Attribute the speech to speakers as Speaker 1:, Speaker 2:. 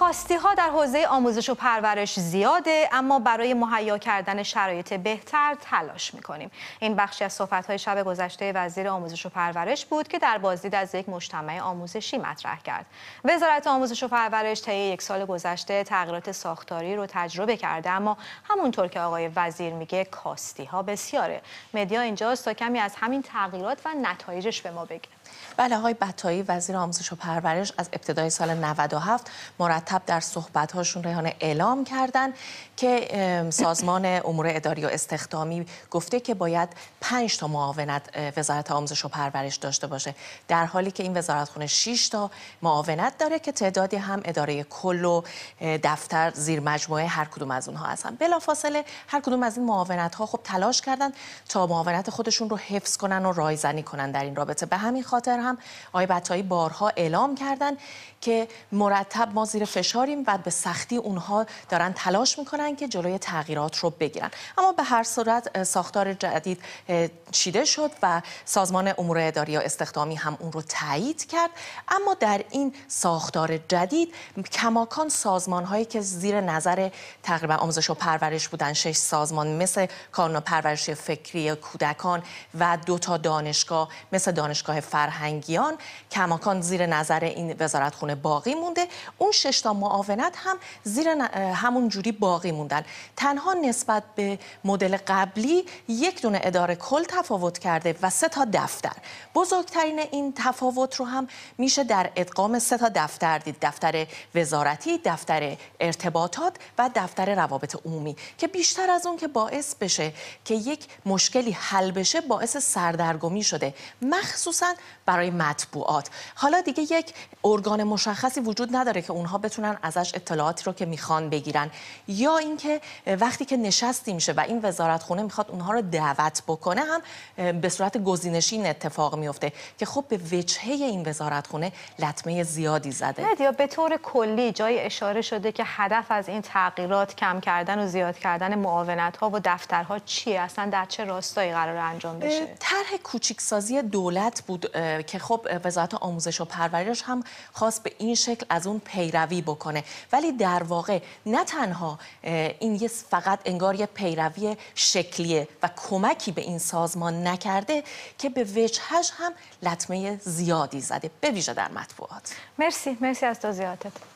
Speaker 1: کاستی ها در حوزه آموزش و پرورش زیاده اما برای مهیا کردن شرایط بهتر تلاش میکنیم این بخشی از صحبت های شب گذشته وزیر آموزش و پرورش بود که در بازدید از یک مجتمع آموزشی مطرح کرد وزارت آموزش و پرورش طی یک سال گذشته تغییرات ساختاری رو تجربه کرده اما همونطور که آقای وزیر میگه کاستی ها بسیاره مدیا اینجاست تا کمی از همین تغییرات و نتایجش به ما بگه
Speaker 2: بله آقای بتایی وزیر آموزش و پرورش از ابتدای سال 97 مرتب در هاشون ریحانه اعلام کردن که سازمان امور اداری و استخدامی گفته که باید 5 تا معاونت وزارت آموزش و پرورش داشته باشه در حالی که این خونه 6 تا معاونت داره که تعدادی هم اداره کل و دفتر زیر مجموعه هر کدوم از اونها هستن بلافاصله هر کدوم از این معاونت ها خب تلاش کردن تا معاونت خودشون رو حفظ کنن و رایزنی کنن در این رابطه به همین خاطر خاطر هم آقای بطایی بارها اعلام کردن که مرتب ما زیر فشاریم و به سختی اونها دارن تلاش میکنن که جلوی تغییرات رو بگیرن اما به هر صورت ساختار جدید چیده شد و سازمان امور اداری و استخدامی هم اون رو تایید کرد اما در این ساختار جدید کماکان سازمان هایی که زیر نظر تقریبا آموزش و پرورش بودن شش سازمان مثل کانون پرورش فکری کودکان و دو تا دانشگاه مثل دانشگاه فرهنگ فرهنگیان کماکان زیر نظر این وزارت خونه باقی مونده اون شش تا معاونت هم زیر همون جوری باقی موندن تنها نسبت به مدل قبلی یک دونه اداره کل تفاوت کرده و سه تا دفتر بزرگترین این تفاوت رو هم میشه در ادغام سه تا دفتر دید دفتر وزارتی دفتر ارتباطات و دفتر روابط عمومی که بیشتر از اون که باعث بشه که یک مشکلی حل بشه باعث سردرگمی شده مخصوصا برای مطبوعات حالا دیگه یک ارگان مشخصی وجود نداره که اونها بتونن ازش اطلاعاتی رو که میخوان بگیرن یا اینکه وقتی که نشستی میشه و این وزارت خونه میخواد اونها رو دعوت بکنه هم به صورت این اتفاق میفته که خب به وجهه این وزارت خونه لطمه زیادی زده
Speaker 1: نه به طور کلی جای اشاره شده که هدف از این تغییرات کم کردن و زیاد کردن معاونت ها و دفترها چیه اصلا در چه راستایی قرار انجام بشه
Speaker 2: طرح کوچیک سازی دولت بود که خب وزارت آموزش و پرورش هم خواست به این شکل از اون پیروی بکنه ولی در واقع نه تنها این یه فقط انگار یه پیروی شکلیه و کمکی به این سازمان نکرده که به وجهش هم لطمه زیادی زده به ویژه در مطبوعات
Speaker 1: مرسی مرسی از زیادت